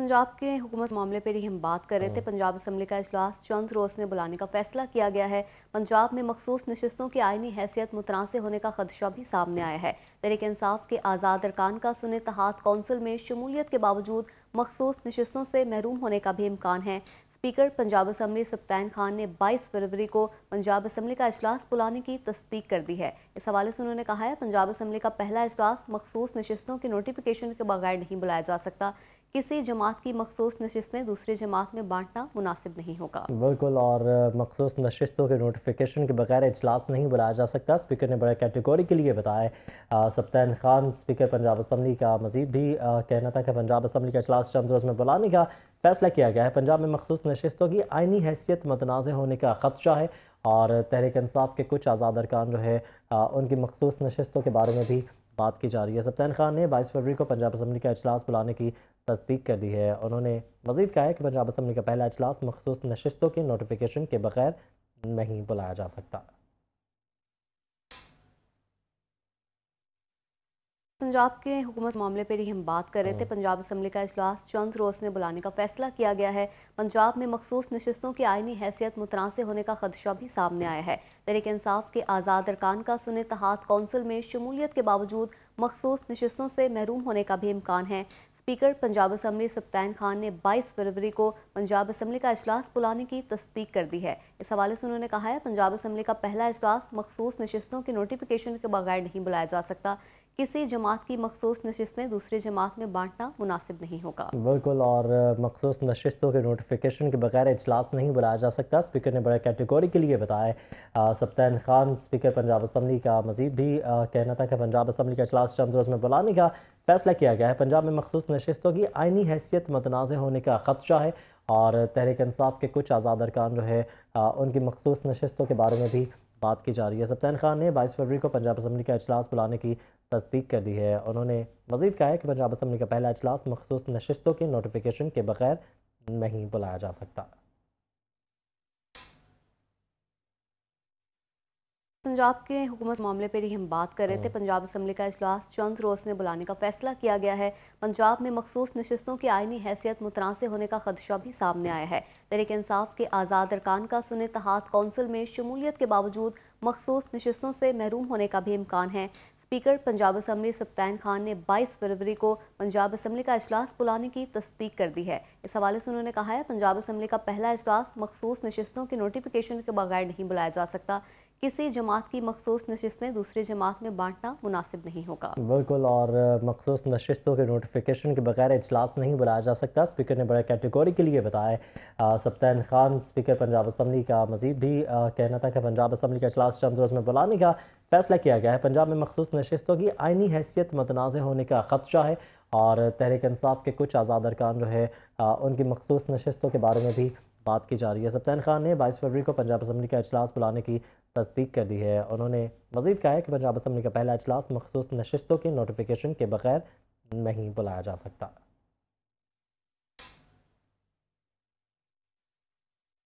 पंजाब के हुकूमत मामले पर ही हम बात कर रहे थे हाँ। पंजाब असम्बली का अजलास चंद रोज़ में बुलाने का फैसला किया गया है पंजाब में मखसूस नशस्तों की आइनी हैसियत मुतनाज़ होने का खदशा भी सामने आया है तरीके इंसाफ के आज़ाद अरकान का सुन तहात कौंसिल में शमूलियत के बावजूद मखसूस नशस्तों से महरूम होने का भी इम्कान है स्पीकर पंजाब असम्बली सप्तान खान ने 22 फरवरी को पंजाब असम्बली का अजलास बुलाने की तस्दीक कर दी है इस हवाले से उन्होंने कहा है पंजाब असम्बली का पहला अजलास मखसूस नशस्तों के नोटिफिकेशन के बगैर नहीं बुलाया जा सकता किसी जमात की मखसूस नशस्तें दूसरी जमात में बांटना मुनासिब नहीं होगा बिल्कुल और मखसूस नशस्तों के नोटिफिकेशन के बगैर इजलास नहीं बुलाया जा सकता स्पीकर ने बड़े कैटेगोरी के लिए बताया सप्तान खान स्पीकर पंजाब असम्बली का मजीद भी आ, कहना था कि पंजाब असम्बली का अजलास चंद रोज़ में बुलाने का फैसला किया गया है पंजाब में मखसूस नशस्तों की आइनी हैसियत मतनाज़ होने का खदशा है और तहरीक इंसाफ के कुछ आज़ाद अरकान जो है उनकी मखसूस नशस्तों के बारे में भी बात की जा रही है सप्तान खान ने बाईस फरवरी को पंजाब असम्बली का अजलास बुलाने की तस्दीक कर दी है उन्होंने मजीद कहा है कि पंजाब असम्बली का पहला अजलास मखसूस नशस्तों के नोटिफिकेशन के बगैर नहीं बुलाया जा सकता पंजाब के हुकूमत मामले पर ही हम बात कर रहे थे हाँ। पंजाब असम्बली का अजलास चंद रोज़ में बुलाने का फैसला किया गया है पंजाब में मखसूस नशस्तों की आइनी हैसियत मुतनासर होने का खदशा भी सामने आया है तरीक इंसाफ के आज़ाद अरकान का सुन तहात कौंसिल में शमूलियत के बावजूद मखसूस नशस्तों से महरूम होने का भी इम्कान है स्पीकर पंजाब असम्बली सप्तान खान ने 22 फरवरी को पंजाब असम्बली का अजलास बुलाने की तस्दीक कर दी है इस हवाले से उन्होंने कहा है पंजाब असम्बली का पहला अजलास मखसूस नशस्तों के नोटिफिकेशन के बगैर नहीं बुलाया जा सकता किसी जमात की मखसूस नशस्तें दूसरे जमात में बांटना मुनासिब नहीं होगा बिल्कुल और मखसूस नशस्तों के नोटिफिकेशन के बगैर इजलास नहीं बुलाया जा सकता स्पीकर ने बड़े कैटेगोरी के लिए बताया सप्तान खान स्पीकर पंजाब असम्बली का मजीद भी आ, कहना था कि पंजाब असम्बली का अजलास चंद रोज़ में बुलाने का फैसला किया गया है पंजाब में मखसूस नशस्तों की आइनी हैसियत मतनाज़ होने का खदशा है और तहरीक इंसाफ के कुछ आज़ाद अरकान जो है उनकी मखसूस नशस्तों के बारे में भी बात की जा रही है सप्तान खान ने बाईस फरवरी को पंजाब असम्बली का अजलास बुलाने की तस्दीक कर दी है उन्होंने मजीद कहा है कि पंजाब असम्बली का पहला अजलास मखसूस नशस्तों के नोटिफिकेशन के बगैर नहीं बुलाया जा सकता पंजाब के हुकूमत मामले पर ही हम बात कर रहे थे हाँ। पंजाब असम्बली का अजलास चंद रोज़ में बुलाने का फैसला किया गया है पंजाब में मखसूस नशस्तों की आइनी हैसियत मुतनासर होने का खदशा भी सामने आया है तरीके इंसाफ के आज़ाद अरकान का सुन तहात कौंसिल में शमूलियत के बावजूद मखसूस नशस्तों से महरूम होने का भी इम्कान है स्पीकर पंजाब असम्बली सप्तान खान ने 22 फरवरी को पंजाब असम्बली का अजलास बुलाने की तस्दीक कर दी है इस हवाले से उन्होंने कहा है पंजाब असम्बली का पहला अजलास मखसूस नशस्तों के नोटिफिकेशन के बगैर नहीं बुलाया जा सकता किसी जमात की मखसूस नशस्तें दूसरी जमात में बांटना मुनासिब नहीं होगा बिल्कुल और मखसूस नशस्तों के नोटिफिकेशन के बगैर इजलास नहीं बुलाया जा सकता स्पीकर ने बड़े कैटेगोरी के लिए बताया सप्तान खान स्पीकर पंजाब असम्बली का मजीद भी आ, कहना था कि पंजाब असम्बली का अजलास चंद रोज़ में बुलाने का फैसला किया गया है पंजाब में मखसूस नशस्तों की आइनी हैसियत मतनाज़ होने का खदशा है और तहरीक इंसाफ के कुछ आज़ाद अरकान जो है उनकी मखसूस नशस्तों के बारे में भी बात की जा रही है सप्तान खान ने बाईस फरवरी को पंजाब असम्बली का अजलास बुलाने की तस्दीक कर दी है उन्होंने मजीद कहा है कि पंजाब असम्बली का पहला अजलास मखसूस नशस्तों के नोटिफिकेशन के बगैर नहीं बुलाया जा सकता